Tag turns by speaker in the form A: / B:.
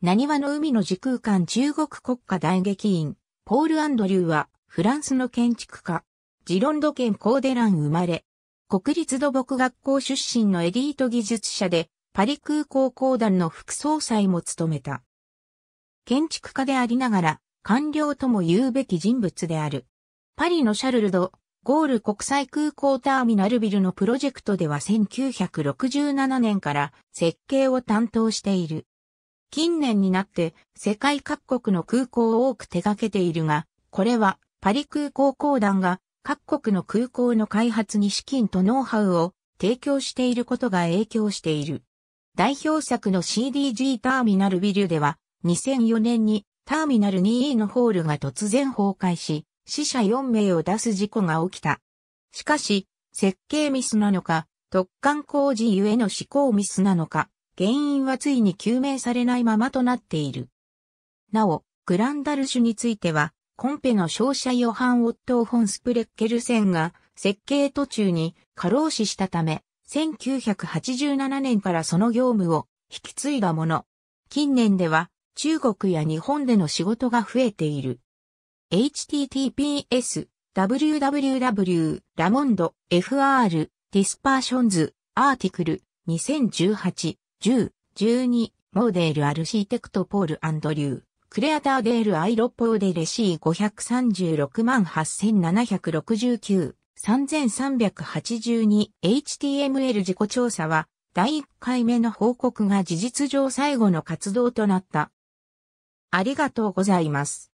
A: 何話の海の時空間中国国家大劇院、ポール・アンドリューは、フランスの建築家。ジロンド県コーデラン生まれ。国立土木学校出身のエリート技術者で、パリ空港公団の副総裁も務めた。建築家でありながら、官僚とも言うべき人物である。パリのシャルルド、ゴール国際空港ターミナルビルのプロジェクトでは1967年から設計を担当している。近年になって世界各国の空港を多く手掛けているが、これはパリ空港公団が各国の空港の開発に資金とノウハウを提供していることが影響している。代表作の CDG ターミナルビルでは2004年にターミナル 2E のホールが突然崩壊し死者4名を出す事故が起きた。しかし設計ミスなのか特貫工事ゆえの施工ミスなのか原因はついに究明されないままとなっている。なお、グランダルシュについては、コンペの商社ヨハン・オットー・フォン・スプレッケルセンが設計途中に過労死したため、1987年からその業務を引き継いだもの。近年では中国や日本での仕事が増えている。https www ラモンド fr ディスパーションズアーティクル2018 10、12、モーデールアルシーテクトポールアンドリュー、クレアターデールアイロポーデレシー5368769、3382、HTML 自己調査は、第1回目の報告が事実上最後の活動となった。ありがとうございます。